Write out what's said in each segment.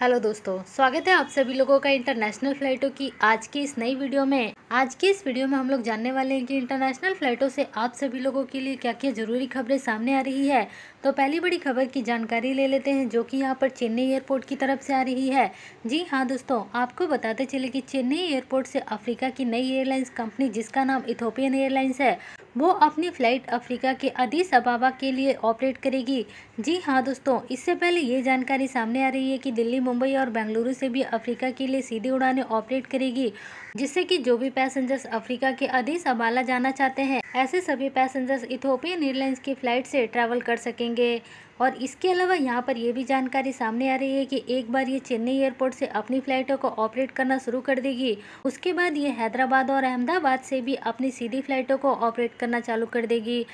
hello दोस्तों स्वागत है आप सभी लोगों का इंटरनेशनल फ्लाइटों की आज की इस नई वीडियो में आज की इस वीडियो में हम लोग जानने वाले हैं कि इंटरनेशनल फ्लाइटों से आप सभी लोगों के लिए क्या क्या जरूरी खबरें सामने आ रही है तो पहली बड़ी खबर की जानकारी ले लेते हैं जो कि यहाँ पर चेन्नई एयरपोर्ट की तरफ से आ रही है जी हाँ दोस्तों आपको बताते चले कि चेन्नई एयरपोर्ट से अफ्रीका की नई एयरलाइंस कंपनी जिसका नाम इथोपियन एयरलाइंस है वो अपनी फ़्लाइट अफ्रीका के अधिस अबाबा के लिए ऑपरेट करेगी जी हाँ दोस्तों इससे पहले ये जानकारी सामने आ रही है कि दिल्ली मुंबई और बेंगलुरु से भी अफ्रीका के लिए सीधी उड़ानें ऑपरेट करेगी जिससे कि जो भी पैसेंजर्स अफ्रीका के अधिस अबाला जाना चाहते हैं ऐसे सभी पैसेंजर्स इथोपियन एयरलाइंस की फ़्लाइट से ट्रैवल कर सकेंगे और इसके अलावा यहाँ पर यह भी जानकारी सामने आ रही है कि एक बार ये चेन्नई एयरपोर्ट से अपनी फ़्लाइटों को ऑपरेट करना शुरू कर देगी उसके बाद ये हैदराबाद और अहमदाबाद से भी अपनी सीधी फ़्लाइटों को ऑपरेट करना चालू कर देगी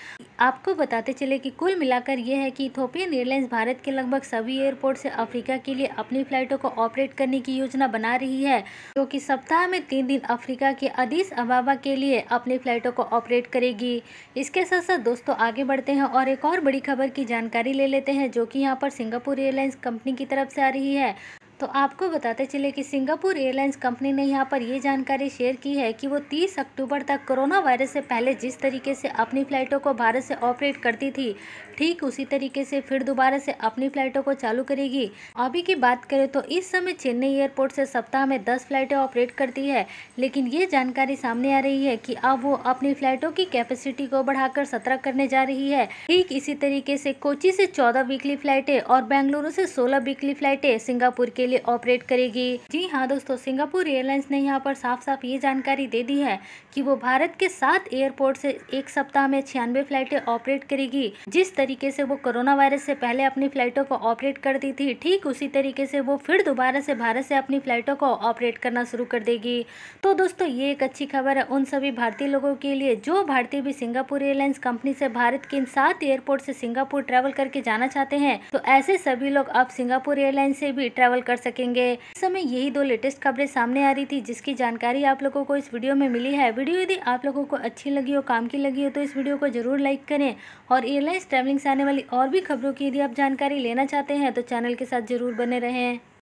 आपको बताते चले कि कुल मिलाकर यह है कि इथोपियन एयरलाइंस भारत के लगभग सभी एयरपोर्ट से अफ्रीका के लिए अपनी फ्लाइटों को ऑपरेट करने की योजना बना रही है जो कि सप्ताह में तीन दिन अफ्रीका के अदीस अबाबा के लिए अपनी फ्लाइटों को ऑपरेट करेगी इसके साथ साथ दोस्तों आगे बढ़ते हैं और एक और बड़ी खबर की जानकारी ले लेते हैं जो कि यहाँ पर सिंगापुर एयरलाइंस कंपनी की तरफ से आ रही है तो आपको बताते चले कि सिंगापुर एयरलाइंस कंपनी ने यहाँ पर ये जानकारी शेयर की है कि वो 30 अक्टूबर तक कोरोना वायरस से पहले जिस तरीके से अपनी फ़्लाइटों को भारत से ऑपरेट करती थी ठीक उसी तरीके से फिर दोबारा से अपनी फ़्लाइटों को चालू करेगी अभी की बात करें तो इस समय चेन्नई एयरपोर्ट से सप्ताह में दस फ़्लाइटें ऑपरेट करती है लेकिन ये जानकारी सामने आ रही है कि अब वो अपनी फ़्लाइटों की कैपेसिटी को बढ़ाकर सत्रह करने जा रही है ठीक इसी तरीके से कोची से चौदह वीकली फ्लाइटें और बेंगलुरु से सोलह वीकली फ्लाइटें सिंगापुर के लिए ऑपरेट करेगी जी हाँ दोस्तों सिंगापुर एयरलाइंस ने यहाँ पर साफ साफ ये जानकारी दे दी है कि वो भारत के सात एयरपोर्ट से एक सप्ताह में छियानवे फ्लाइटें ऑपरेट करेगी जिस तरीके से वो कोरोना वायरस से पहले अपनी फ्लाइटों को ऑपरेट करती थी ठीक उसी तरीके से वो फिर दोबारा से भारत से अपनी फ्लाइटों को ऑपरेट करना शुरू कर देगी तो दोस्तों ये एक अच्छी खबर है उन सभी भारतीय लोगों के लिए जो भारतीय भी सिंगापुर एयरलाइंस कंपनी से भारत के इन सात एयरपोर्ट से सिंगापुर ट्रेवल करके जाना चाहते हैं तो ऐसे सभी लोग अब सिंगापुर एयरलाइंस से भी ट्रेवल कर कर सकेंगे इस समय यही दो लेटेस्ट खबरें सामने आ रही थी जिसकी जानकारी आप लोगों को इस वीडियो में मिली है वीडियो यदि आप लोगों को अच्छी लगी हो काम की लगी हो तो इस वीडियो को जरूर लाइक करें और एयरलाइंस ट्रैवलिंग से आने वाली और भी खबरों की यदि आप जानकारी लेना चाहते हैं तो चैनल के साथ जरूर बने रहें